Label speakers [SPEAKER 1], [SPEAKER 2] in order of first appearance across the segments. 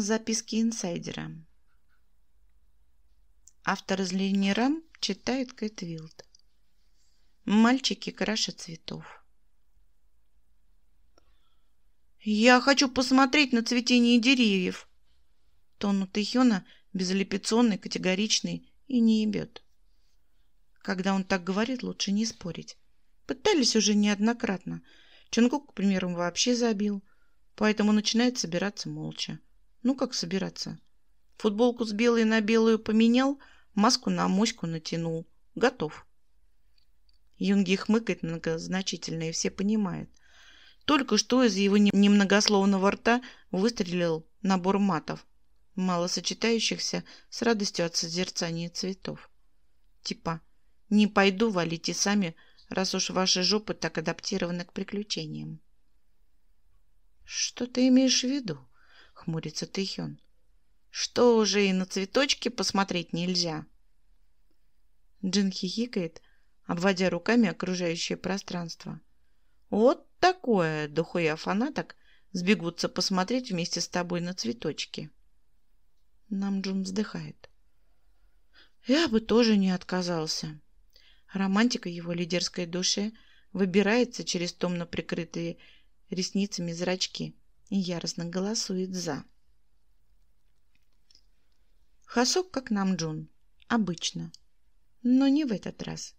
[SPEAKER 1] Записки инсайдера. Автор из линии рам читает Кэт Вилд. Мальчики краше цветов. «Я хочу посмотреть на цветение деревьев!» Тонут Ихёна безалипационный, категоричный и не ебет. Когда он так говорит, лучше не спорить. Пытались уже неоднократно. Чунгук, к примеру, вообще забил, поэтому начинает собираться молча. Ну, как собираться? Футболку с белой на белую поменял, маску на моську натянул. Готов. Юнги хмыкает многозначительно, и все понимают. Только что из его немногословного рта выстрелил набор матов, мало сочетающихся с радостью от созерцания цветов. Типа «Не пойду, валите сами, раз уж ваши жопы так адаптированы к приключениям». «Что ты имеешь в виду?» хмурится Тэхён, «Что уже и на цветочки посмотреть нельзя?» Джин хихикает, обводя руками окружающее пространство. «Вот такое, духуя фанаток, сбегутся посмотреть вместе с тобой на цветочки». Намджун вздыхает. «Я бы тоже не отказался». Романтика его лидерской души выбирается через томно прикрытые ресницами зрачки – и яростно голосует «за». Хасок, как нам Джун, обычно, но не в этот раз.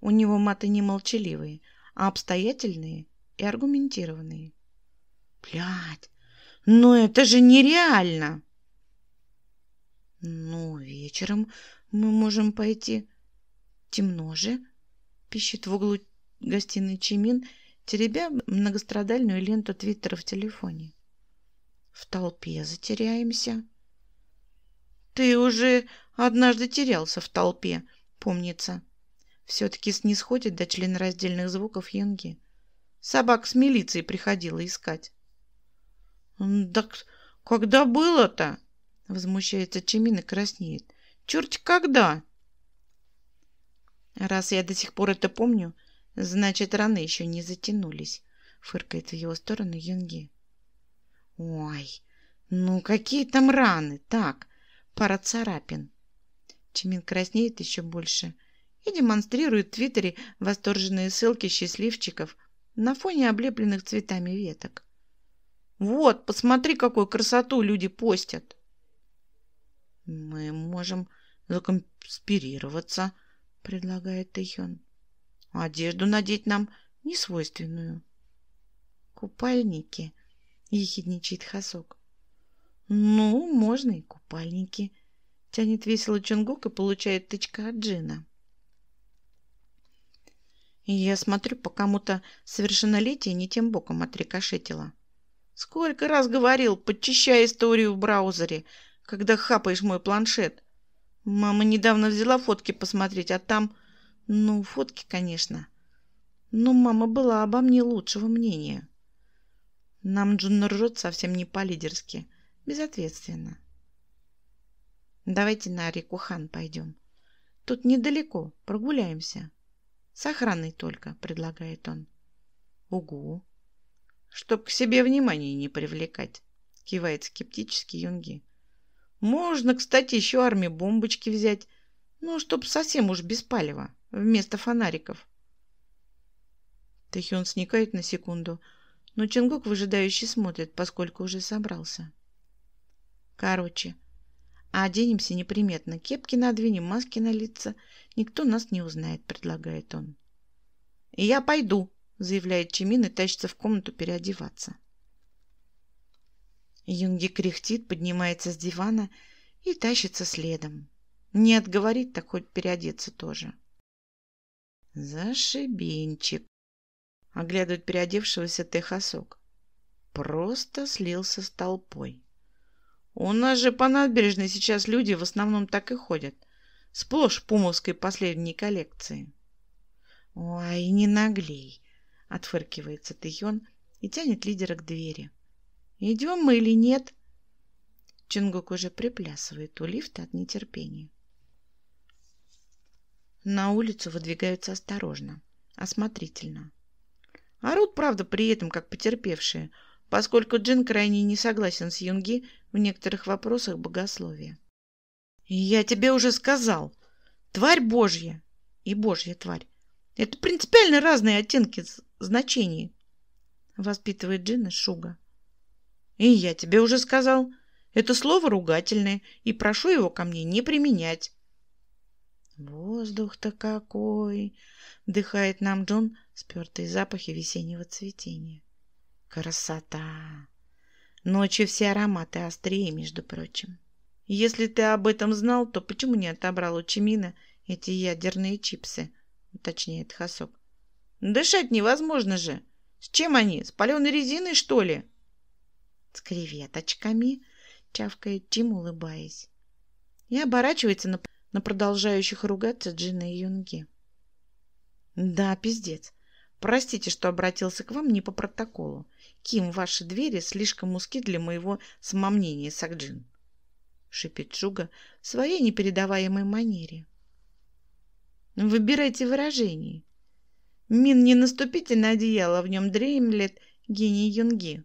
[SPEAKER 1] У него маты не молчаливые, а обстоятельные и аргументированные. Блядь, ну это же нереально! Ну, вечером мы можем пойти. Темно же, пищит в углу гостиной Чимин теребя многострадальную ленту твиттера в телефоне. «В толпе затеряемся». «Ты уже однажды терялся в толпе, помнится». Все-таки снисходит до членораздельных звуков Янги. Собак с милицией приходила искать. «Так когда было-то?» Возмущается Чемин и краснеет. «Черт, когда?» «Раз я до сих пор это помню, Значит, раны еще не затянулись, фыркает в его сторону Юнги. Ой, ну какие там раны? Так, пара царапин. Чимин краснеет еще больше и демонстрирует в Твиттере восторженные ссылки счастливчиков на фоне облепленных цветами веток. Вот, посмотри, какую красоту люди постят. Мы можем законспирироваться, предлагает Тэхён а одежду надеть нам несвойственную. «Купальники», — ехидничает Хасок. «Ну, можно и купальники», — тянет весело Чунгук и получает тычка от Джина. И я смотрю, по кому-то совершеннолетие не тем боком отрикошетило. Сколько раз говорил, подчищай историю в браузере, когда хапаешь мой планшет. Мама недавно взяла фотки посмотреть, а там ну, фотки, конечно. Но ну, мама была обо мне лучшего мнения. Нам Джун ржет совсем не по-лидерски. Безответственно. Давайте на реку Хан пойдем. Тут недалеко, прогуляемся. С охраной только, предлагает он. Угу. Чтоб к себе внимания не привлекать, кивает скептически Юнги. Можно, кстати, еще армию бомбочки взять, ну, чтоб совсем уж без палева вместо фонариков. Тэхён сникает на секунду, но Чингук выжидающе смотрит, поскольку уже собрался. Короче, оденемся неприметно, кепки надвинем, маски на лица. Никто нас не узнает, предлагает он. «Я пойду», — заявляет Чимин и тащится в комнату переодеваться. Юнги кряхтит, поднимается с дивана и тащится следом. Не отговорит, так хоть переодеться тоже. Зашибенчик. Оглядывает переодевшегося Техосок. Просто слился с толпой. У нас же по набережной сейчас люди в основном так и ходят. Сплошь пумовской последней коллекции. Ой, не наглей, отфыркивается Тэхён и тянет лидера к двери. Идем мы или нет? Чингук уже приплясывает у лифта от нетерпения. На улицу выдвигаются осторожно, осмотрительно. Орут, правда, при этом как потерпевшие, поскольку Джин крайне не согласен с Юнги в некоторых вопросах богословия. «Я тебе уже сказал! Тварь Божья!» «И Божья тварь!» «Это принципиально разные оттенки значений!» Воспитывает Джин Джина Шуга. «И я тебе уже сказал! Это слово ругательное, и прошу его ко мне не применять!» «Воздух-то какой!» — вдыхает нам Джон спертые запахи весеннего цветения. «Красота!» Ночью все ароматы острее, между прочим. «Если ты об этом знал, то почему не отобрал у Чимина эти ядерные чипсы?» — уточняет Хасок. «Дышать невозможно же! С чем они? С паленой резиной, что ли?» «С креветочками!» — чавкает Чим, улыбаясь. И оборачивается на на продолжающих ругаться Джина и Юнги. «Да, пиздец. Простите, что обратился к вам не по протоколу. Ким, ваши двери слишком узки для моего самомнения, Сакджин», — шипит Джуга в своей непередаваемой манере. «Выбирайте выражение. Мин, не наступите на одеяло, в нем дремлет гений Юнги».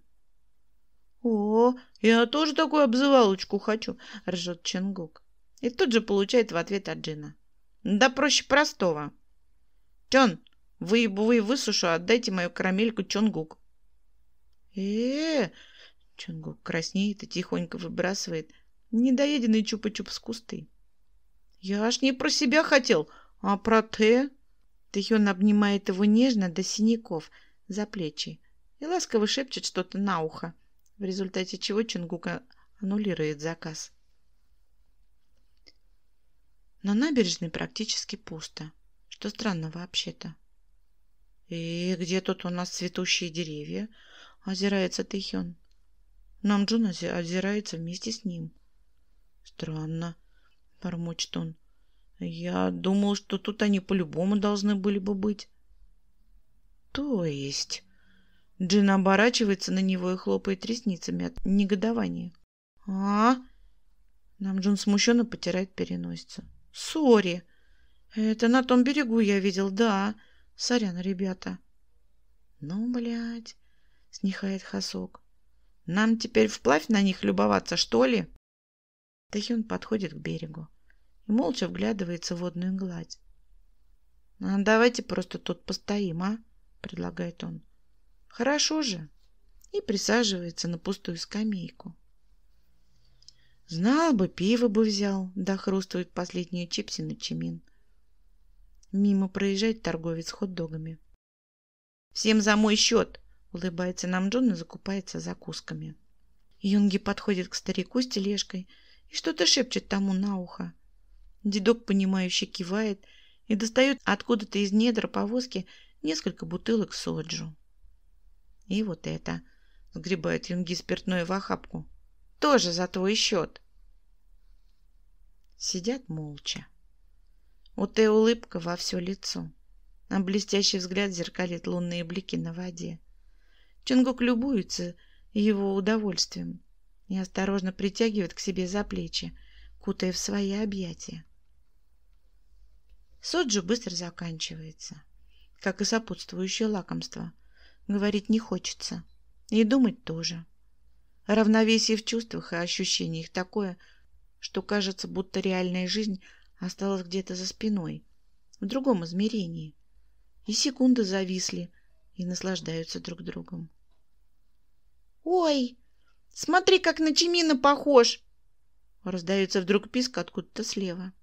[SPEAKER 1] «О, я тоже такую обзывалочку хочу!» — ржет Ченгук. И тут же получает в ответ от Джина. Да проще простого. Тен, выебу и высушу, отдайте мою карамельку Чонгук. э э Чонгук краснеет и тихонько выбрасывает недоеденный чупа-чуп с кусты. Я аж не про себя хотел, а про те. Тэхён обнимает его нежно до синяков за плечи и ласково шепчет что-то на ухо, в результате чего Чонгук аннулирует заказ. На набережной практически пусто, что странно вообще-то. «И где тут у нас цветущие деревья?» – озирается Тэхён. Нам Джун озирается вместе с ним. «Странно», – бормочет он. «Я думал, что тут они по-любому должны были бы быть». «То есть...» Джин оборачивается на него и хлопает ресницами от негодования. «А?» Нам Джун смущенно потирает переносицу. Сори. Это на том берегу я видел, да. Сорян, ребята. Ну, блядь, снихает Хасок. Нам теперь вплавь на них любоваться, что ли? Тахюн подходит к берегу и молча вглядывается в водную гладь. «А давайте просто тут постоим, а?» – предлагает он. «Хорошо же!» И присаживается на пустую скамейку. Знал бы, пиво бы взял, да хрустывают последние чипсы на чимин. Мимо проезжает торговец хот-догами. «Всем за мой счет!» — улыбается нам Джон и закупается закусками. Юнги подходит к старику с тележкой и что-то шепчет тому на ухо. Дедок, понимающе кивает и достает откуда-то из недр повозки несколько бутылок соджу. «И вот это!» — сгребает Юнги спиртное в охапку. Тоже за твой счет. Сидят молча. У Тео улыбка во все лицо. на блестящий взгляд зеркалит лунные блики на воде. Чунгук любуется его удовольствием и осторожно притягивает к себе за плечи, кутая в свои объятия. Соджу быстро заканчивается, как и сопутствующее лакомство. Говорить не хочется. И думать тоже. — Равновесие в чувствах и ощущениях такое, что кажется, будто реальная жизнь осталась где-то за спиной, в другом измерении. И секунды зависли и наслаждаются друг другом. «Ой, смотри, как на Чимина похож!» Раздается вдруг писк откуда-то слева.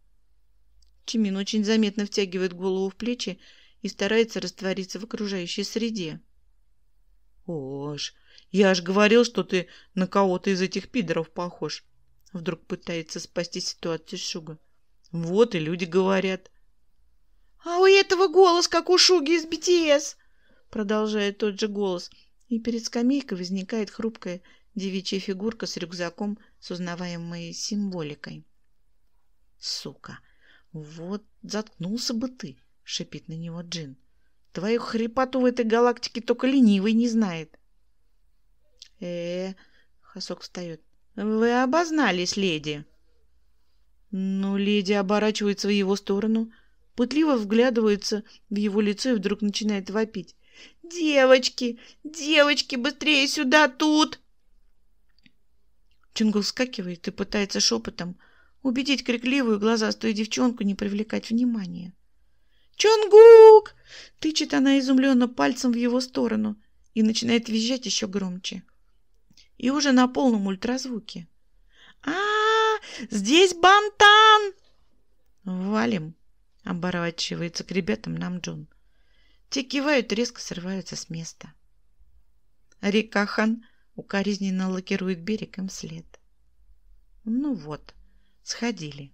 [SPEAKER 1] Чимин очень заметно втягивает голову в плечи и старается раствориться в окружающей среде. Ож. Я аж говорил, что ты на кого-то из этих пидоров похож. Вдруг пытается спасти ситуацию Шуга. Вот и люди говорят. А у этого голос, как у Шуги из BTS. продолжает тот же голос. И перед скамейкой возникает хрупкая девичья фигурка с рюкзаком с узнаваемой символикой. Сука, вот заткнулся бы ты, шипит на него Джин. Твою хрипоту в этой галактике только ленивый не знает э, Хасок встает. «Вы обознались, леди!» Но ну, леди оборачивается в его сторону, пытливо вглядывается в его лицо и вдруг начинает вопить. «Девочки! Девочки, быстрее сюда, тут!» Чингл вскакивает и пытается шепотом убедить крикливую глазастую девчонку не привлекать внимания. «Чонгук!» — тычет она изумленно пальцем в его сторону и начинает визжать еще громче и уже на полном ультразвуке. а, -а, -а Здесь бантан!» «Валим!» — оборачивается к ребятам нам Джон. Те кивают резко срываются с места. Рикахан укоризненно лакирует берег им след. «Ну вот, сходили.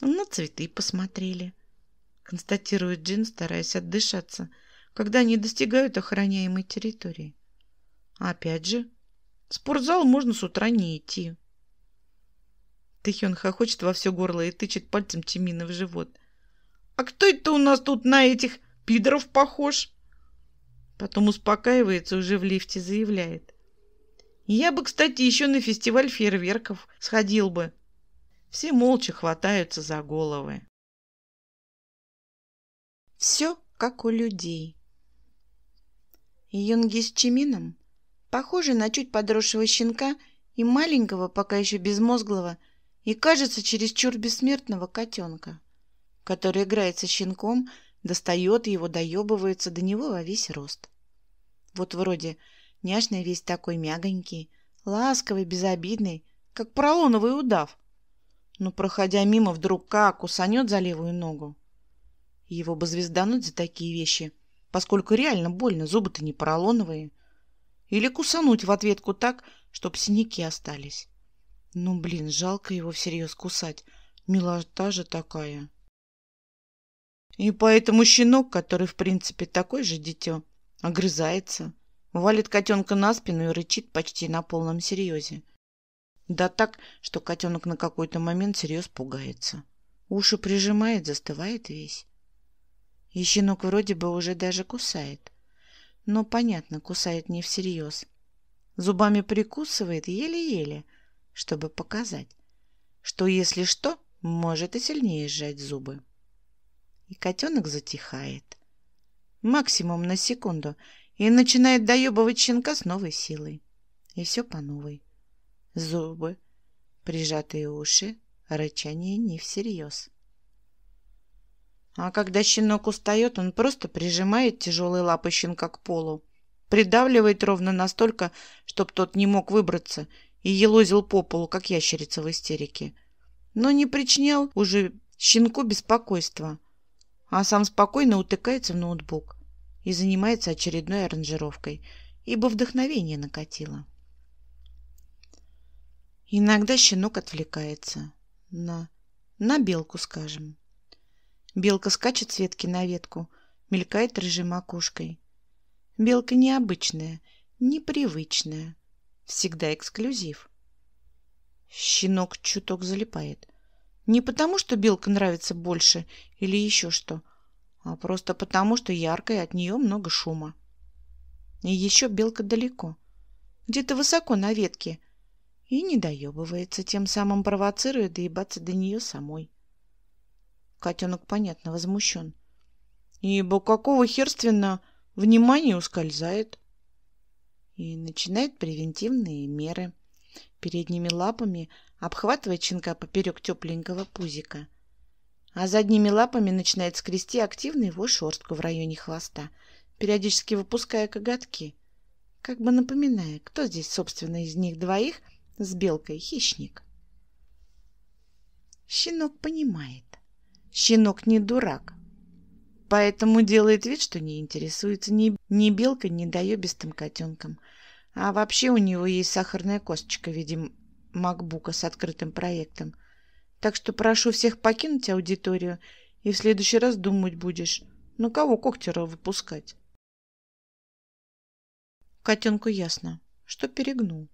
[SPEAKER 1] На цветы посмотрели», — констатирует Джин, стараясь отдышаться, когда они достигают охраняемой территории. «Опять же, в спортзал можно с утра не идти. Тэхён хохочет во все горло и тычет пальцем Тимина в живот. «А кто это у нас тут на этих пидоров похож?» Потом успокаивается, уже в лифте заявляет. «Я бы, кстати, еще на фестиваль фейерверков сходил бы». Все молча хватаются за головы. Все как у людей. Юнги с Чимином похожий на чуть подросшего щенка и маленького, пока еще безмозглого, и, кажется, чересчур бессмертного котенка, который играет со щенком, достает его, доебывается до него во весь рост. Вот вроде няшный весь такой мягонький, ласковый, безобидный, как пролоновый удав. Но, проходя мимо, вдруг как усанет за левую ногу. Его бы звездануть за такие вещи, поскольку реально больно, зубы-то не поролоновые. Или кусануть в ответку так, чтоб синяки остались. Ну, блин, жалко его всерьез кусать. Милота же такая. И поэтому щенок, который, в принципе, такой же дитё, огрызается, валит котенка на спину и рычит почти на полном серьезе. Да так, что котенок на какой-то момент серьез пугается. Уши прижимает, застывает весь. И щенок вроде бы уже даже кусает но, понятно, кусает не всерьез. Зубами прикусывает еле-еле, чтобы показать, что, если что, может и сильнее сжать зубы. И котенок затихает. Максимум на секунду. И начинает доебывать щенка с новой силой. И все по новой. Зубы, прижатые уши, рычание не всерьез. А когда щенок устает, он просто прижимает тяжелые лапы щенка к полу, придавливает ровно настолько, чтоб тот не мог выбраться, и елозил по полу, как ящерица в истерике. Но не причинял уже щенку беспокойства, а сам спокойно утыкается в ноутбук и занимается очередной аранжировкой, ибо вдохновение накатило. Иногда щенок отвлекается на... на белку, скажем. Белка скачет с ветки на ветку, мелькает рыжей макушкой. Белка необычная, непривычная, всегда эксклюзив. Щенок чуток залипает. Не потому, что белка нравится больше или еще что, а просто потому, что яркая, от нее много шума. И еще белка далеко, где-то высоко на ветке, и не доебывается, тем самым провоцируя доебаться до нее самой. Котенок, понятно, возмущен. Ибо какого херственно внимание ускользает? И начинает превентивные меры. Передними лапами обхватывает щенка поперек тепленького пузика. А задними лапами начинает скрести активно его шерстку в районе хвоста, периодически выпуская коготки, как бы напоминая, кто здесь, собственно, из них двоих с белкой хищник. Щенок понимает. Щенок не дурак, поэтому делает вид, что не интересуется ни, ни белкой, ни доебистым котенком. А вообще у него есть сахарная косточка в виде макбука с открытым проектом. Так что прошу всех покинуть аудиторию, и в следующий раз думать будешь, ну кого когтера выпускать? Котенку ясно, что перегнул.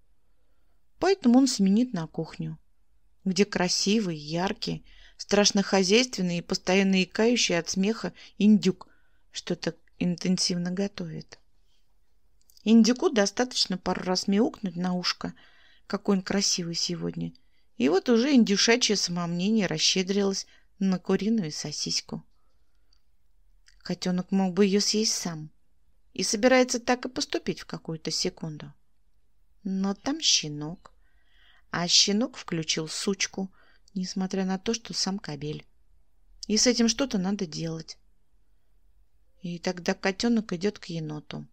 [SPEAKER 1] Поэтому он сменит на кухню, где красивый, яркий, страшно хозяйственный и постоянно икающий от смеха индюк что-то интенсивно готовит. Индюку достаточно пару раз мяукнуть на ушко, какой он красивый сегодня. И вот уже индюшачье самомнение расщедрилось на куриную сосиску. Котенок мог бы ее съесть сам. И собирается так и поступить в какую-то секунду. Но там щенок. А щенок включил сучку – несмотря на то, что сам кабель. И с этим что-то надо делать. И тогда котенок идет к еноту.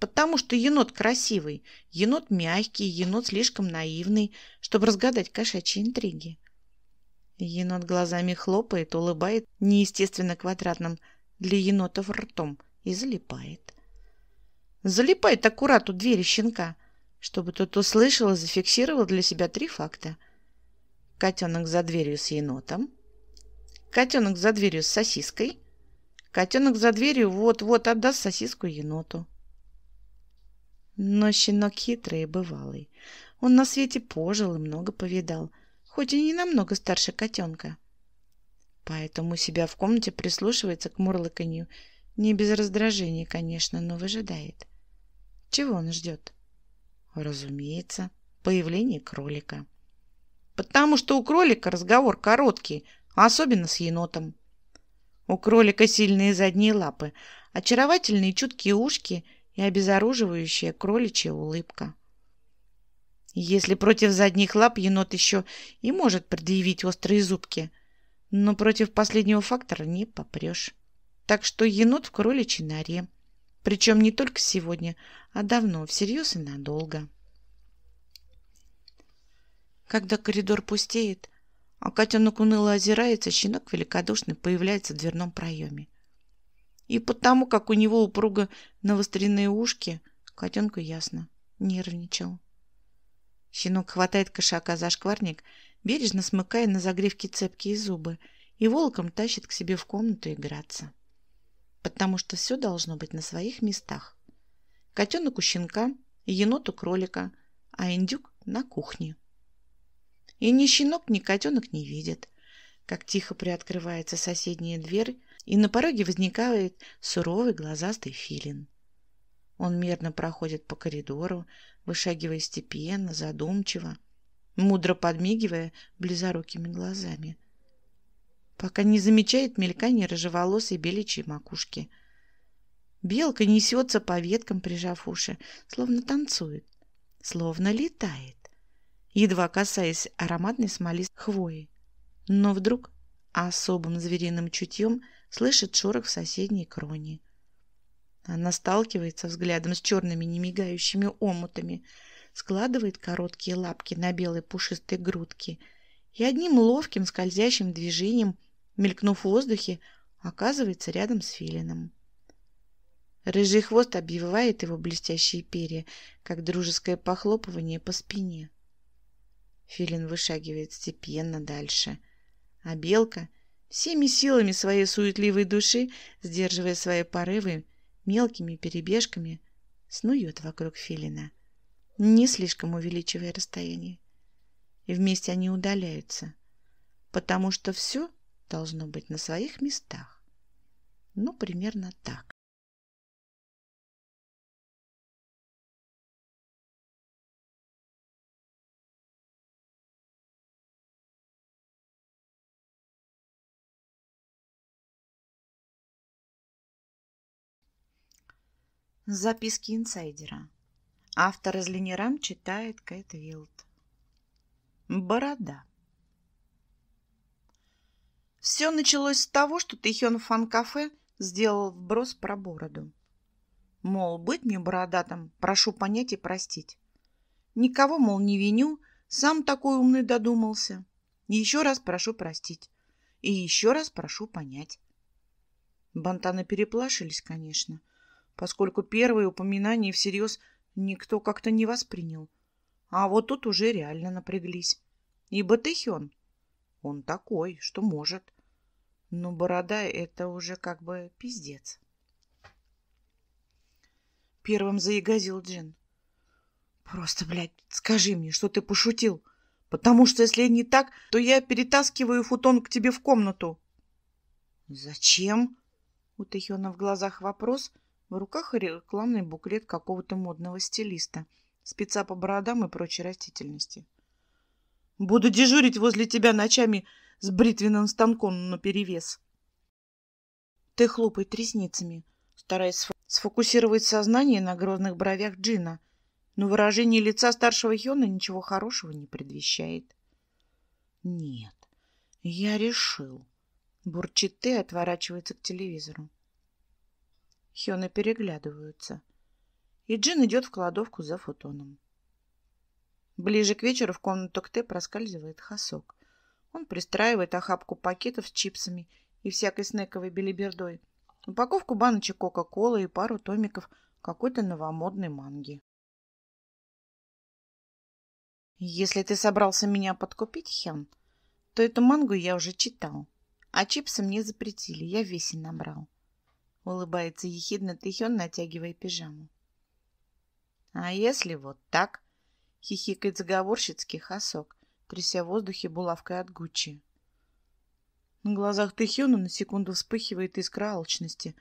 [SPEAKER 1] Потому что енот красивый, енот мягкий, енот слишком наивный, чтобы разгадать кошачьи интриги. Енот глазами хлопает, улыбает неестественно квадратным для енотов ртом и залипает. Залипает аккурат у двери щенка, чтобы тот услышал и зафиксировал для себя три факта – котенок за дверью с енотом, котенок за дверью с сосиской, котенок за дверью вот-вот отдаст сосиску еноту. Но щенок хитрый и бывалый. Он на свете пожил и много повидал, хоть и не намного старше котенка. Поэтому себя в комнате прислушивается к мурлыканью. Не без раздражения, конечно, но выжидает. Чего он ждет? Разумеется, появление кролика потому что у кролика разговор короткий, особенно с енотом. У кролика сильные задние лапы, очаровательные чуткие ушки и обезоруживающая кроличья улыбка. Если против задних лап енот еще и может предъявить острые зубки, но против последнего фактора не попрешь. Так что енот в кроличьей норе. Причем не только сегодня, а давно, всерьез и надолго. Когда коридор пустеет, а котенок уныло озирается, щенок великодушный появляется в дверном проеме. И потому, как у него упруго навострены ушки, котенку ясно, нервничал. Щенок хватает кошака за шкварник, бережно смыкая на загривке цепкие зубы, и волком тащит к себе в комнату играться. Потому что все должно быть на своих местах. Котенок у щенка, енот у кролика, а индюк на кухне. И ни щенок, ни котенок не видят, как тихо приоткрывается соседняя дверь, и на пороге возникает суровый глазастый филин. Он мерно проходит по коридору, вышагивая степенно, задумчиво, мудро подмигивая близорукими глазами, пока не замечает мелькание рыжеволосой беличьей макушки. Белка несется по веткам, прижав уши, словно танцует, словно летает едва касаясь ароматной смолистой хвои. Но вдруг особым звериным чутьем слышит шорох в соседней кроне. Она сталкивается взглядом с черными немигающими омутами, складывает короткие лапки на белой пушистой грудке и одним ловким скользящим движением, мелькнув в воздухе, оказывается рядом с филином. Рыжий хвост обвивает его блестящие перья, как дружеское похлопывание по спине. Филин вышагивает степенно дальше. А белка, всеми силами своей суетливой души, сдерживая свои порывы, мелкими перебежками снует вокруг Филина, не слишком увеличивая расстояние. И вместе они удаляются, потому что все должно быть на своих местах. Ну, примерно так. Записки инсайдера. Автор из Ленирам читает Кэт Вилд. Борода. Все началось с того, что Тэхён в фан-кафе сделал вброс про бороду. Мол, быть мне бородатым, прошу понять и простить. Никого, мол, не виню, сам такой умный додумался. Еще раз прошу простить. И еще раз прошу понять. Бантаны переплашились, конечно, поскольку первые упоминания всерьез никто как-то не воспринял. А вот тут уже реально напряглись. Ибо Тэхён, он такой, что может. Но борода — это уже как бы пиздец. Первым заигазил Джин. «Просто, блядь, скажи мне, что ты пошутил, потому что если не так, то я перетаскиваю футон к тебе в комнату». «Зачем?» — у Тэхёна в глазах вопрос — в руках рекламный буклет какого-то модного стилиста, спеца по бородам и прочей растительности. «Буду дежурить возле тебя ночами с бритвенным станком наперевес». Ты хлопай ресницами, стараясь сфокусировать сознание на грозных бровях Джина, но выражение лица старшего Хёна ничего хорошего не предвещает. «Нет, я решил», — бурчит ты, отворачивается к телевизору. Хёны переглядываются. И Джин идет в кладовку за футоном. Ближе к вечеру в комнату КТ проскальзывает Хасок. Он пристраивает охапку пакетов с чипсами и всякой снековой белибердой, упаковку баночек Кока-Колы и пару томиков какой-то новомодной манги. Если ты собрался меня подкупить, Хен, то эту мангу я уже читал, а чипсы мне запретили, я весен набрал улыбается ехидно Тэхён, натягивая пижаму. А если вот так? хихикает заговорщицкий Хосок, тряся в воздухе булавкой от Гуччи. На глазах Тэхёна на секунду вспыхивает искра алчности,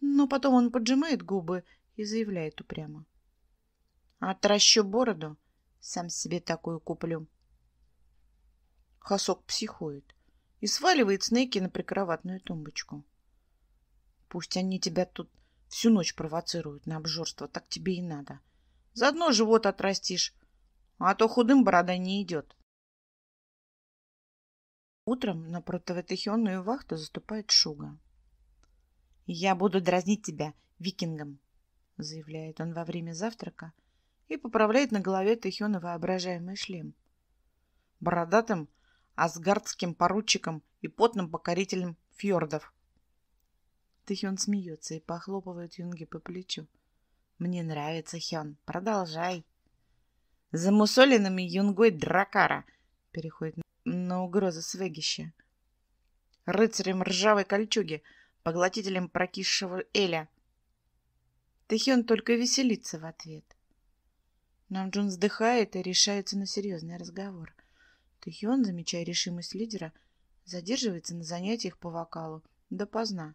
[SPEAKER 1] но потом он поджимает губы и заявляет упрямо. «Отращу бороду, сам себе такую куплю». Хосок психует и сваливает снеки на прикроватную тумбочку. Пусть они тебя тут всю ночь провоцируют на обжорство, так тебе и надо. Заодно живот отрастишь, а то худым борода не идет. Утром на противотехионную вахту заступает Шуга. «Я буду дразнить тебя викингом», — заявляет он во время завтрака и поправляет на голове Техиона воображаемый шлем. Бородатым, асгардским поручиком и потным покорителем фьордов. Тэхён смеется и похлопывает Юнги по плечу. «Мне нравится, Хён. Продолжай». «За мусолинами Юнгой Дракара!» Переходит на угрозу Свегища. «Рыцарем ржавой кольчуги, поглотителем прокисшего Эля». Тэхён только веселится в ответ. Намджун вздыхает и решается на серьезный разговор. Тэхён, замечая решимость лидера, задерживается на занятиях по вокалу допоздна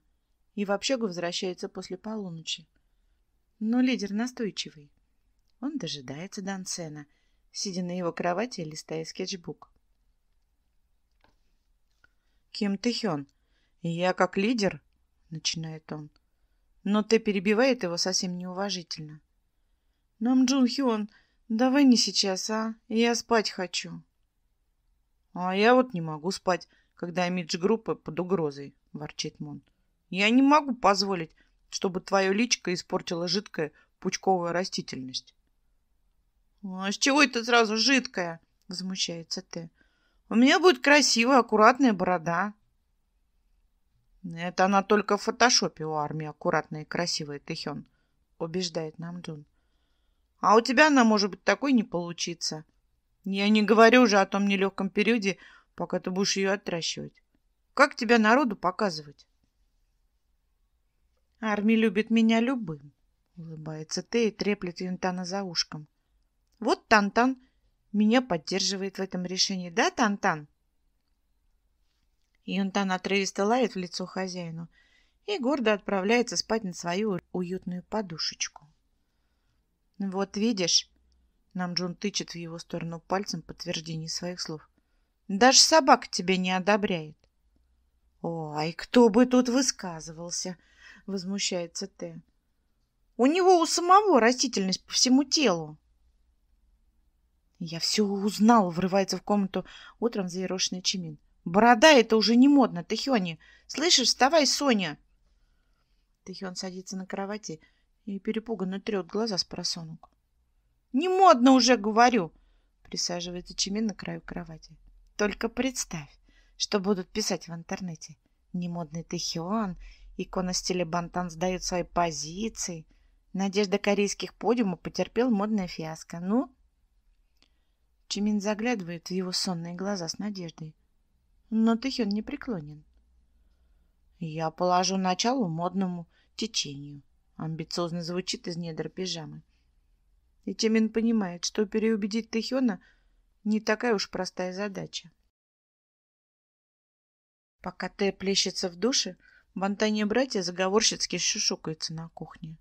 [SPEAKER 1] и в общагу возвращается после полуночи. Но лидер настойчивый. Он дожидается Дансена, сидя на его кровати листая скетчбук. «Ким Тэхён, Я как лидер?» — начинает он. Но ты перебивает его совсем неуважительно. «Нам Джун Хён, давай не сейчас, а? Я спать хочу». «А я вот не могу спать, когда имидж группы под угрозой», — ворчит Мун. Я не могу позволить, чтобы твое личико испортила жидкая пучковая растительность. «Ну, «А с чего это сразу жидкая?» — возмущается ты. «У меня будет красивая, аккуратная борода». «Это она только в фотошопе у армии аккуратная и красивая, Тэхён», — убеждает нам Джун. «А у тебя она, может быть, такой не получится. Я не говорю уже о том нелегком периоде, пока ты будешь ее отращивать. Как тебя народу показывать?» Армия любит меня любым, улыбается ты и треплет Юнтана за ушком. Вот Тантан меня поддерживает в этом решении, да, Тантан? Юнтан отрывисто лает в лицо хозяину и гордо отправляется спать на свою уютную подушечку. Вот видишь, нам Джун тычет в его сторону пальцем подтверждение своих слов. Даже собака тебя не одобряет. Ой, а кто бы тут высказывался, возмущается Т. У него у самого растительность по всему телу. Я все узнал, врывается в комнату утром заерошенный Чимин. Борода это уже не модно, Тэхёни. Слышишь, вставай, Соня. Тэхён садится на кровати и перепуганно трет глаза с просонок. Не модно уже, говорю, присаживается Чимин на краю кровати. Только представь, что будут писать в интернете. Немодный Тэхион Икона стиля бантан сдает свои позиции. Надежда корейских подиумов потерпел модное фиаско. Ну? Чимин заглядывает в его сонные глаза с надеждой. Но Тэхён не преклонен. Я положу начало модному течению. Амбициозно звучит из недр пижамы. И Чимин понимает, что переубедить Тэхёна не такая уж простая задача. Пока Тэ плещется в душе, Бантани братья заговорщицки шушукаются на кухне.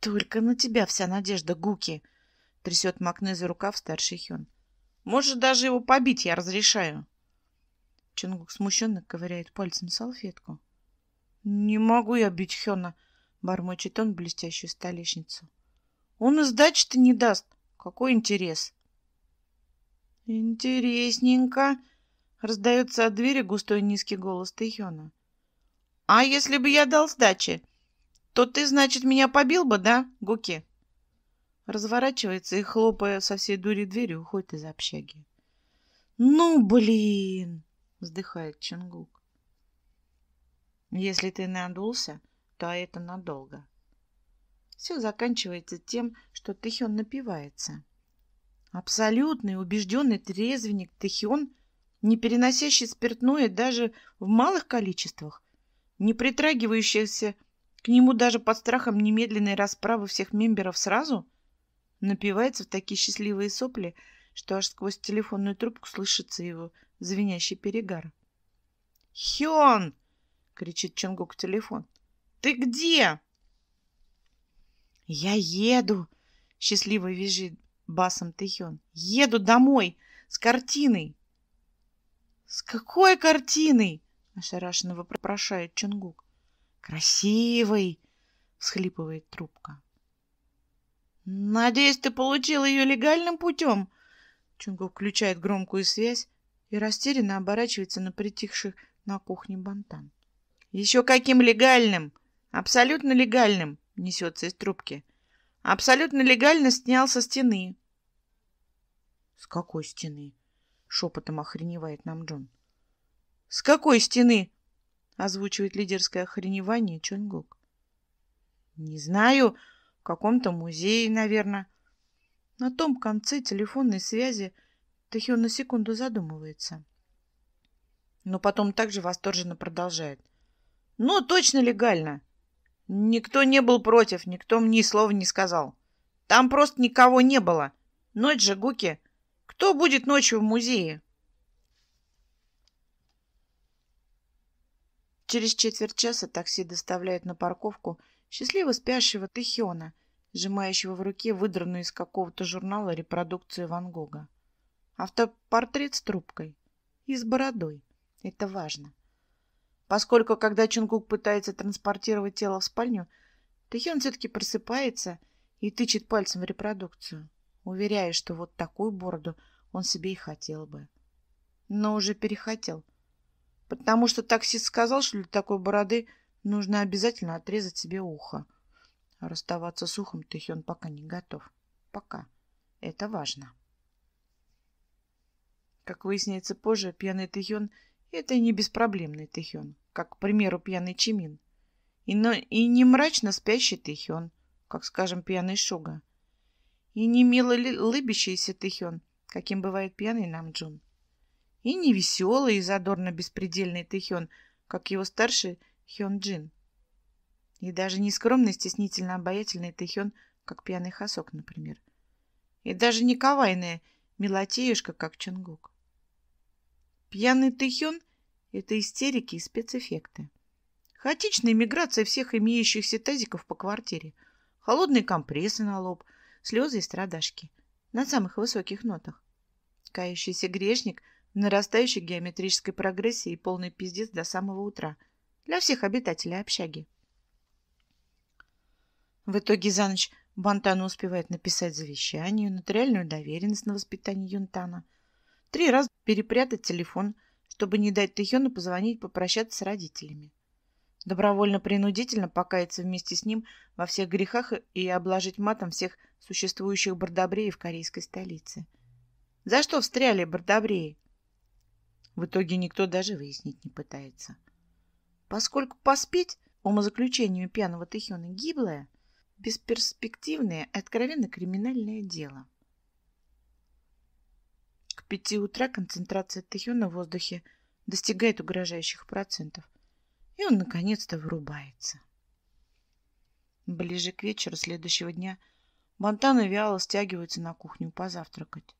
[SPEAKER 1] «Только на тебя вся надежда, Гуки!» — трясет Макне за рукав старший Хён. «Можешь даже его побить, я разрешаю!» Чонгук смущенно ковыряет пальцем салфетку. «Не могу я бить Хёна!» — бормочет он блестящую столешницу. «Он и сдачи-то не даст! Какой интерес!» «Интересненько!» — раздается от двери густой низкий голос Тэхёна. «А если бы я дал сдачи, то ты, значит, меня побил бы, да, Гуки?» Разворачивается и, хлопая со всей дури дверью, уходит из общаги. «Ну, блин!» — вздыхает Чингук. «Если ты надулся, то это надолго». Все заканчивается тем, что Тихион напивается. Абсолютный, убежденный трезвенник Тихион, не переносящий спиртное даже в малых количествах, не притрагивающаяся к нему даже под страхом немедленной расправы всех мемберов сразу, напивается в такие счастливые сопли, что аж сквозь телефонную трубку слышится его звенящий перегар. «Хён!» — кричит Чонгук в телефон. «Ты где?» «Я еду!» — счастливо визжит басом Тэхён. «Еду домой! С картиной!» «С какой картиной?» Ошарашенно вопрошает Чунгук. «Красивый!» — всхлипывает трубка. «Надеюсь, ты получил ее легальным путем?» Чунгук включает громкую связь и растерянно оборачивается на притихших на кухне бантан. «Еще каким легальным! Абсолютно легальным!» — несется из трубки. «Абсолютно легально снял со стены». «С какой стены?» — шепотом охреневает нам Джон. — С какой стены? — озвучивает лидерское охреневание Чонгук. — Не знаю. В каком-то музее, наверное. На том конце телефонной связи Тэхио на секунду задумывается. Но потом также восторженно продолжает. — Ну, точно легально. Никто не был против, никто мне ни слова не сказал. Там просто никого не было. Ночь же, Гуки. Кто будет ночью в музее? — Через четверть часа такси доставляют на парковку счастливо спящего Тихиона, сжимающего в руке выдранную из какого-то журнала репродукцию Ван Гога. Автопортрет с трубкой и с бородой. Это важно. Поскольку, когда Чунгук пытается транспортировать тело в спальню, Тихион все-таки просыпается и тычет пальцем в репродукцию, уверяя, что вот такую бороду он себе и хотел бы. Но уже перехотел — потому что таксист сказал, что для такой бороды нужно обязательно отрезать себе ухо. А расставаться с ухом Тэхён пока не готов. Пока. Это важно. Как выясняется позже, пьяный Тэхён — это и не беспроблемный Тэхён, как, к примеру, пьяный Чимин. И, но, и не мрачно спящий Тэхён, как, скажем, пьяный Шуга. И не мило лыбящийся Тэхён, каким бывает пьяный Намджун и не веселый и задорно беспредельный Тэхён, как его старший Хёнджин. И даже не скромный, стеснительно обаятельный Тэхён, как пьяный Хасок, например. И даже не кавайная милотеюшка, как Чонгук. Пьяный Тэхён — это истерики и спецэффекты. Хаотичная миграция всех имеющихся тазиков по квартире. Холодные компрессы на лоб, слезы и страдашки. На самых высоких нотах. Кающийся грешник — нарастающей геометрической прогрессии и полный пиздец до самого утра для всех обитателей общаги. В итоге за ночь Бантана успевает написать завещание, нотариальную доверенность на воспитание Юнтана, три раза перепрятать телефон, чтобы не дать Тэхёну позвонить попрощаться с родителями, добровольно-принудительно покаяться вместе с ним во всех грехах и обложить матом всех существующих бардабреев корейской столицы – за что встряли бардабреи? в итоге никто даже выяснить не пытается. Поскольку поспеть умозаключению пьяного Тихиона гиблое, бесперспективное и откровенно криминальное дело. К пяти утра концентрация Тихиона в воздухе достигает угрожающих процентов, и он наконец-то вырубается. Ближе к вечеру следующего дня Монтана вяло стягивается на кухню позавтракать.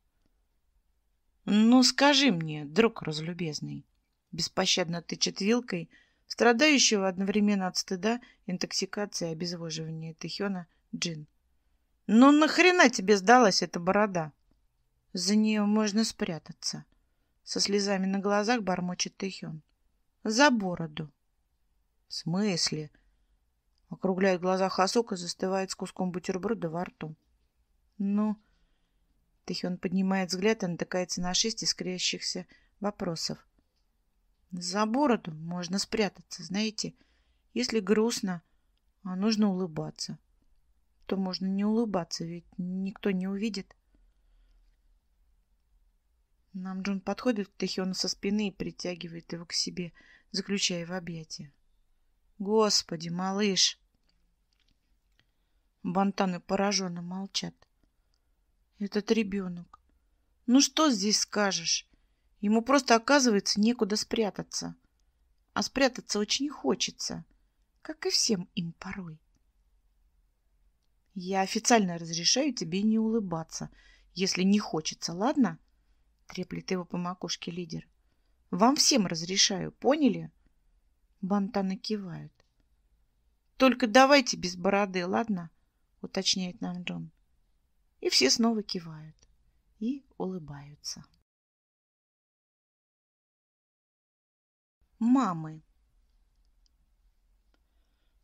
[SPEAKER 1] «Ну, скажи мне, друг разлюбезный», — беспощадно тычет вилкой, страдающего одновременно от стыда, интоксикации и обезвоживания Тихона Джин. «Ну нахрена тебе сдалась эта борода?» «За нее можно спрятаться», — со слезами на глазах бормочет Тихон. «За бороду». «В смысле?» Округляет глаза и застывает с куском бутерброда во рту. «Ну, Тэхион поднимает взгляд и натыкается на шесть искрящихся вопросов. За бородом можно спрятаться, знаете. Если грустно, а нужно улыбаться, то можно не улыбаться, ведь никто не увидит. Нам Джун подходит к Тэхиону со спины и притягивает его к себе, заключая в объятия. Господи, малыш! Бантаны пораженно молчат. Этот ребенок. Ну что здесь скажешь? Ему просто, оказывается, некуда спрятаться. А спрятаться очень хочется, как и всем им порой. Я официально разрешаю тебе не улыбаться, если не хочется, ладно? Треплет его по макушке лидер. Вам всем разрешаю, поняли? Бантаны кивают. Только давайте без бороды, ладно? Уточняет нам Джон. И все снова кивают и улыбаются. Мамы.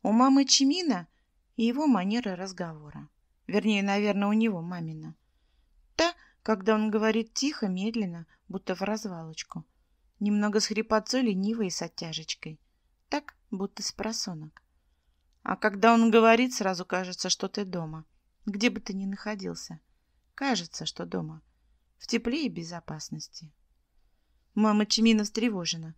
[SPEAKER 1] У мамы Чимина и его манера разговора. Вернее, наверное, у него мамина. Та, когда он говорит тихо, медленно, будто в развалочку. Немного с хрипотцой, ленивой и с оттяжечкой. Так, будто с просонок. А когда он говорит, сразу кажется, что ты дома где бы ты ни находился. Кажется, что дома. В тепле и безопасности. Мама Чимина встревожена.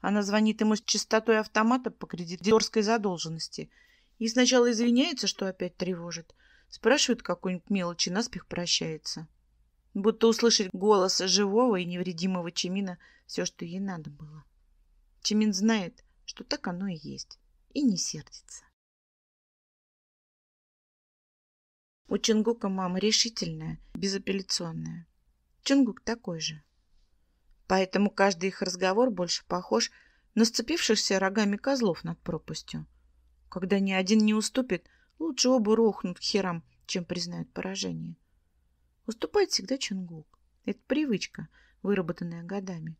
[SPEAKER 1] Она звонит ему с частотой автомата по кредиторской задолженности и сначала извиняется, что опять тревожит. Спрашивает какую-нибудь мелочь и наспех прощается. Будто услышать голос живого и невредимого Чимина все, что ей надо было. Чимин знает, что так оно и есть, и не сердится. У Чингука мама решительная, безапелляционная. Чингук такой же. Поэтому каждый их разговор больше похож на сцепившихся рогами козлов над пропастью. Когда ни один не уступит, лучше оба рухнут к херам, чем признают поражение. Уступает всегда Чингук. Это привычка, выработанная годами.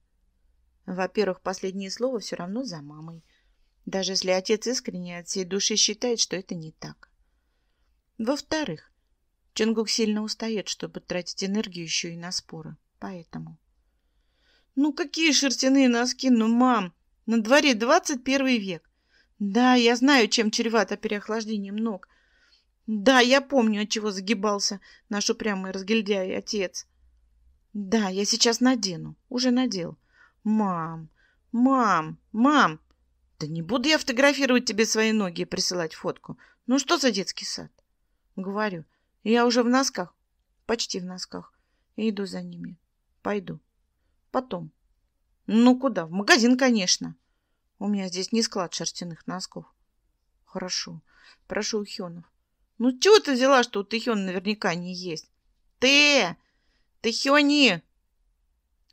[SPEAKER 1] Во-первых, последнее слово все равно за мамой. Даже если отец искренне от всей души считает, что это не так. Во-вторых, Чонгук сильно устает, чтобы тратить энергию еще и на споры. Поэтому... Ну какие шерстяные носки, ну, мам! На дворе 21 век. Да, я знаю, чем чревато переохлаждение ног. Да, я помню, от чего загибался наш упрямый разгильдяй отец. Да, я сейчас надену. Уже надел. Мам, мам, мам! Да не буду я фотографировать тебе свои ноги и присылать фотку. Ну что за детский сад? Говорю, я уже в носках, почти в носках, иду за ними. Пойду. Потом. Ну куда? В магазин, конечно. У меня здесь не склад шерстяных носков. Хорошо. Прошу у Хёнов. Ну чего ты взяла, что у Тэхёна наверняка не есть? Ты! Тэхёни!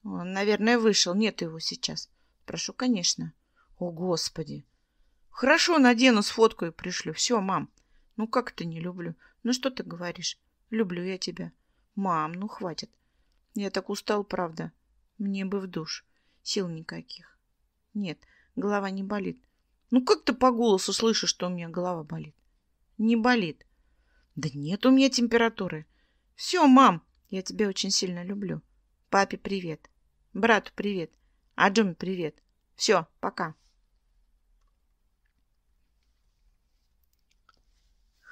[SPEAKER 1] Он, наверное, вышел. Нет его сейчас. Прошу, конечно. О, Господи! Хорошо, надену, сфоткаю и пришлю. Все, мам. Ну, как это не люблю? Ну что ты говоришь? Люблю я тебя. Мам, ну хватит. Я так устал, правда. Мне бы в душ. Сил никаких. Нет, голова не болит. Ну как ты по голосу слышишь, что у меня голова болит? Не болит. Да нет у меня температуры. Все, мам, я тебя очень сильно люблю. Папе привет. Брату привет. А Джуме привет. Все, пока.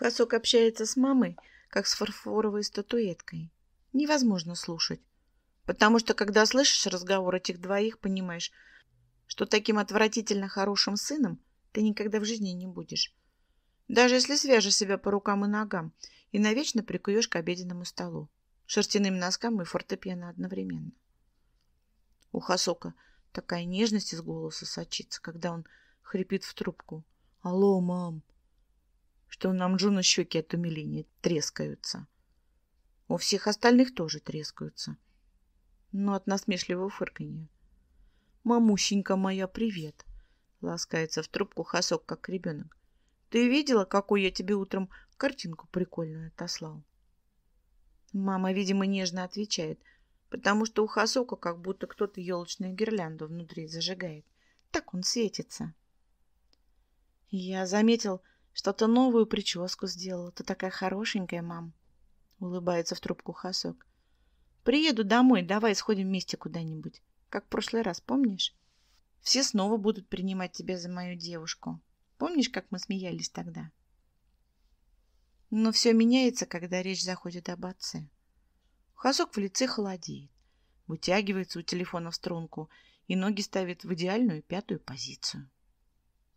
[SPEAKER 1] Хасок общается с мамой, как с фарфоровой статуэткой. Невозможно слушать. Потому что, когда слышишь разговор этих двоих, понимаешь, что таким отвратительно хорошим сыном ты никогда в жизни не будешь. Даже если свяжешь себя по рукам и ногам и навечно прикуешь к обеденному столу, шерстяным носкам и фортепиано одновременно. У Хасока такая нежность из голоса сочится, когда он хрипит в трубку. «Алло, мам, что нам Джона щеки от умиления трескаются. У всех остальных тоже трескаются. Но от насмешливого фырканья. «Мамусенька моя, привет!» Ласкается в трубку Хасок, как ребенок. «Ты видела, какую я тебе утром картинку прикольную отослал?» Мама, видимо, нежно отвечает, потому что у Хасока как будто кто-то елочную гирлянду внутри зажигает. Так он светится. Я заметил, что-то новую прическу сделала. Ты такая хорошенькая, мам. Улыбается в трубку Хасок. Приеду домой, давай сходим вместе куда-нибудь. Как в прошлый раз, помнишь? Все снова будут принимать тебя за мою девушку. Помнишь, как мы смеялись тогда? Но все меняется, когда речь заходит об отце. Хасок в лице холодеет, вытягивается у телефона в струнку и ноги ставит в идеальную пятую позицию.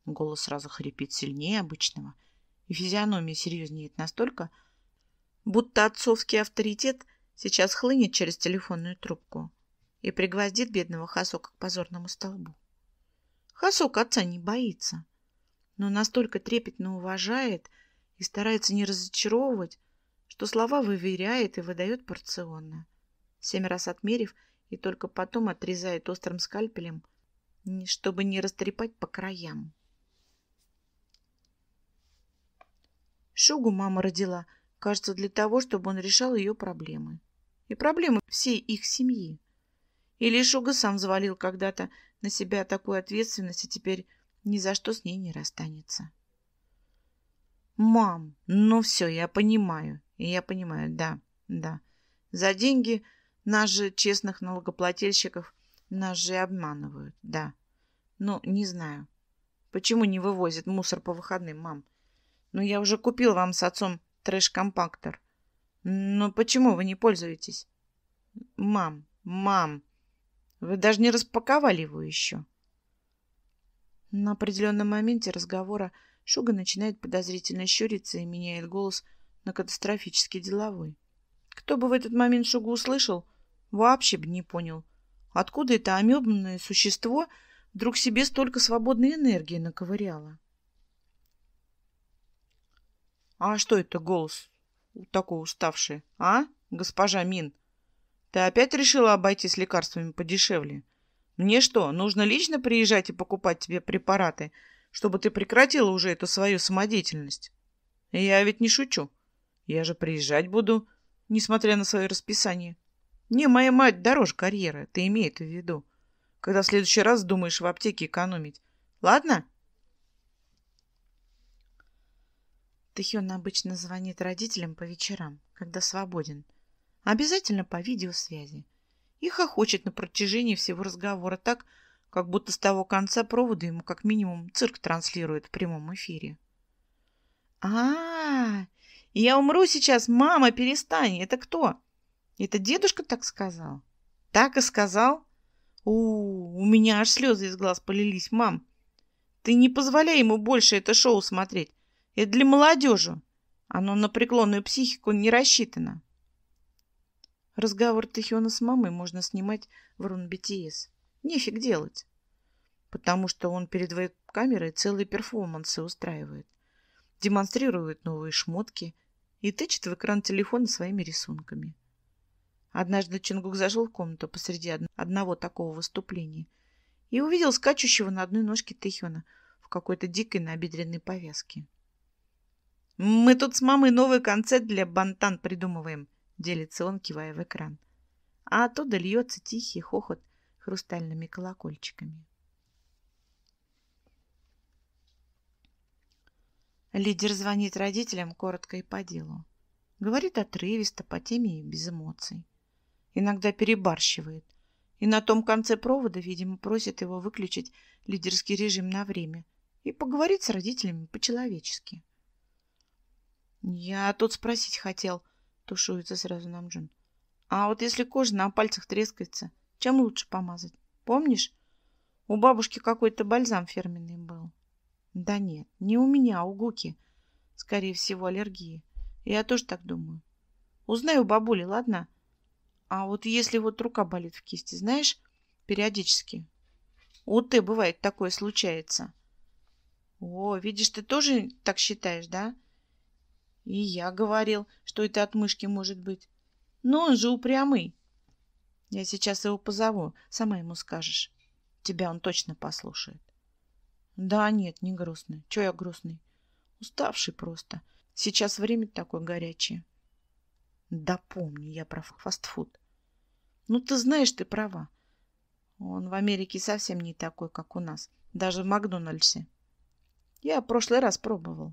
[SPEAKER 1] Голос сразу хрипит сильнее обычного, и физиономия серьезнеет настолько, будто отцовский авторитет сейчас хлынет через телефонную трубку и пригвоздит бедного Хасока к позорному столбу. Хасок отца не боится, но настолько трепетно уважает и старается не разочаровывать, что слова выверяет и выдает порционно. Семь раз отмерив, и только потом отрезает острым скальпелем, чтобы не растрепать по краям. Шугу мама родила, кажется, для того, чтобы он решал ее проблемы. И проблемы всей их семьи. Или Шуга сам завалил когда-то на себя такую ответственность и теперь ни за что с ней не расстанется. «Мам, ну все, я понимаю. Я понимаю, да, да. За деньги нас же, честных налогоплательщиков, нас же обманывают, да. Но ну, не знаю, почему не вывозят мусор по выходным, мам. Но ну, я уже купил вам с отцом трэш-компактор. Но почему вы не пользуетесь? Мам, мам, вы даже не распаковали его еще. На определенном моменте разговора Шуга начинает подозрительно щуриться и меняет голос на катастрофически деловой. Кто бы в этот момент Шугу услышал, вообще бы не понял, откуда это амебное существо вдруг себе столько свободной энергии наковыряло. А что это голос такой уставший, а, госпожа Мин? Ты опять решила обойтись лекарствами подешевле? Мне что, нужно лично приезжать и покупать тебе препараты, чтобы ты прекратила уже эту свою самодеятельность? Я ведь не шучу. Я же приезжать буду, несмотря на свое расписание. Не, моя мать дороже карьеры, ты имеешь это в виду. Когда в следующий раз думаешь в аптеке экономить. Ладно? Тэхён обычно звонит родителям по вечерам, когда свободен. Обязательно по видеосвязи. И хохочет на протяжении всего разговора так, как будто с того конца провода ему как минимум цирк транслирует в прямом эфире. а, -а, -а Я умру сейчас! Мама, перестань! Это кто?» «Это дедушка так сказал?» «Так и сказал?» «У, -у, у меня аж слезы из глаз полились, мам!» «Ты не позволяй ему больше это шоу смотреть!» И для молодежи. Оно на преклонную психику не рассчитано. Разговор Тахиона с мамой можно снимать в РУН-БТС. Нефиг делать. Потому что он перед веб-камерой целые перформансы устраивает. Демонстрирует новые шмотки и тычет в экран телефона своими рисунками. Однажды Чингук зашел в комнату посреди одного такого выступления и увидел скачущего на одной ножке Тихона в какой-то дикой набедренной повязке. «Мы тут с мамой новый концерт для бантан придумываем», — делится он, кивая в экран. А оттуда льется тихий хохот хрустальными колокольчиками. Лидер звонит родителям коротко и по делу. Говорит отрывисто, по теме и без эмоций. Иногда перебарщивает. И на том конце провода, видимо, просит его выключить лидерский режим на время и поговорить с родителями по-человечески. Я тут спросить хотел, тушуется сразу нам Джун. А вот если кожа на пальцах трескается, чем лучше помазать? Помнишь? У бабушки какой-то бальзам фирменный был. Да нет, не у меня, а у Гуки. Скорее всего, аллергии. Я тоже так думаю. Узнаю у бабули, ладно? А вот если вот рука болит в кисти, знаешь, периодически. У ты бывает такое случается. О, видишь, ты тоже так считаешь, да? И я говорил, что это от мышки может быть. Но он же упрямый. Я сейчас его позову, сама ему скажешь. Тебя он точно послушает. Да нет, не грустный. Че я грустный? Уставший просто. Сейчас время такое горячее. Да помню я про фастфуд. Ну, ты знаешь, ты права. Он в Америке совсем не такой, как у нас. Даже в Макдональдсе. Я в прошлый раз пробовал.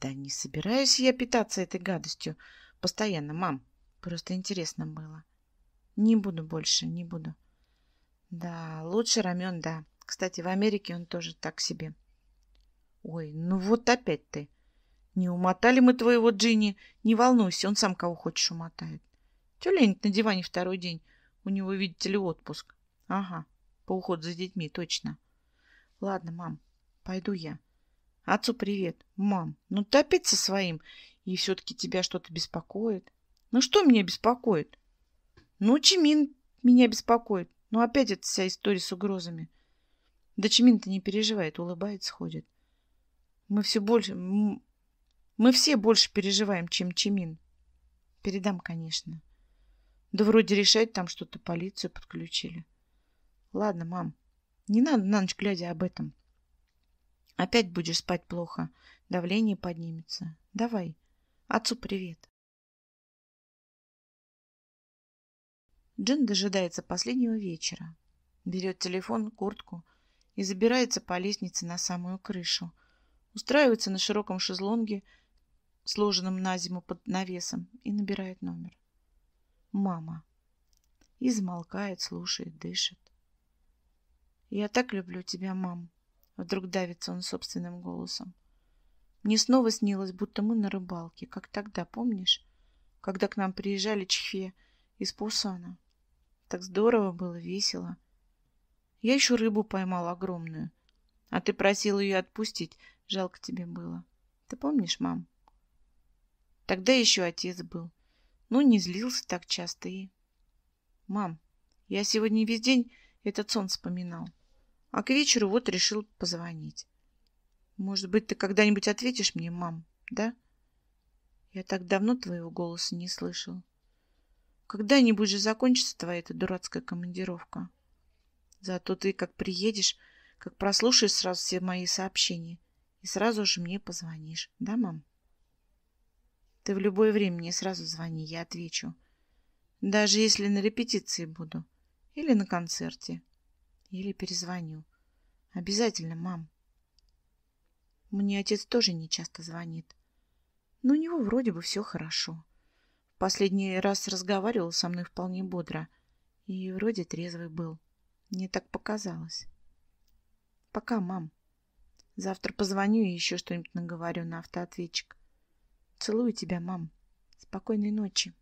[SPEAKER 1] Да не собираюсь я питаться этой гадостью постоянно, мам. Просто интересно было. Не буду больше, не буду. Да, лучше рамен, да. Кстати, в Америке он тоже так себе. Ой, ну вот опять ты. Не умотали мы твоего Джинни. Не волнуйся, он сам кого хочешь умотает. Тё ленит на диване второй день. У него, видите ли, отпуск. Ага, по уходу за детьми, точно. Ладно, мам, пойду я. Отцу привет. Мам, ну ты опять со своим? И все-таки тебя что-то беспокоит? Ну что меня беспокоит? Ну, Чимин меня беспокоит. Ну, опять эта вся история с угрозами. Да Чимин-то не переживает, улыбается, ходит. Мы все больше... Мы все больше переживаем, чем Чимин. Передам, конечно. Да вроде решать там что-то полицию подключили. Ладно, мам, не надо на ночь глядя об этом. Опять будешь спать плохо. Давление поднимется. Давай. Отцу привет. Джин дожидается последнего вечера. Берет телефон, куртку и забирается по лестнице на самую крышу. Устраивается на широком шезлонге, сложенном на зиму под навесом, и набирает номер. Мама. И замолкает, слушает, дышит. «Я так люблю тебя, мам», Вдруг давится он собственным голосом. Мне снова снилось, будто мы на рыбалке, как тогда, помнишь? Когда к нам приезжали Чхе из Пусана. Так здорово было, весело. Я еще рыбу поймал огромную. А ты просил ее отпустить, жалко тебе было. Ты помнишь, мам? Тогда еще отец был. Ну, не злился так часто и... Мам, я сегодня весь день этот сон вспоминал. А к вечеру вот решил позвонить. Может быть, ты когда-нибудь ответишь мне, мам, да? Я так давно твоего голоса не слышал. Когда-нибудь же закончится твоя эта дурацкая командировка. Зато ты как приедешь, как прослушаешь сразу все мои сообщения и сразу же мне позвонишь. Да, мам? Ты в любое время мне сразу звони, я отвечу. Даже если на репетиции буду или на концерте или перезвоню. Обязательно, мам. Мне отец тоже не часто звонит. Но у него вроде бы все хорошо. В последний раз разговаривал со мной вполне бодро. И вроде трезвый был. Мне так показалось. Пока, мам. Завтра позвоню и еще что-нибудь наговорю на автоответчик. Целую тебя, мам. Спокойной ночи.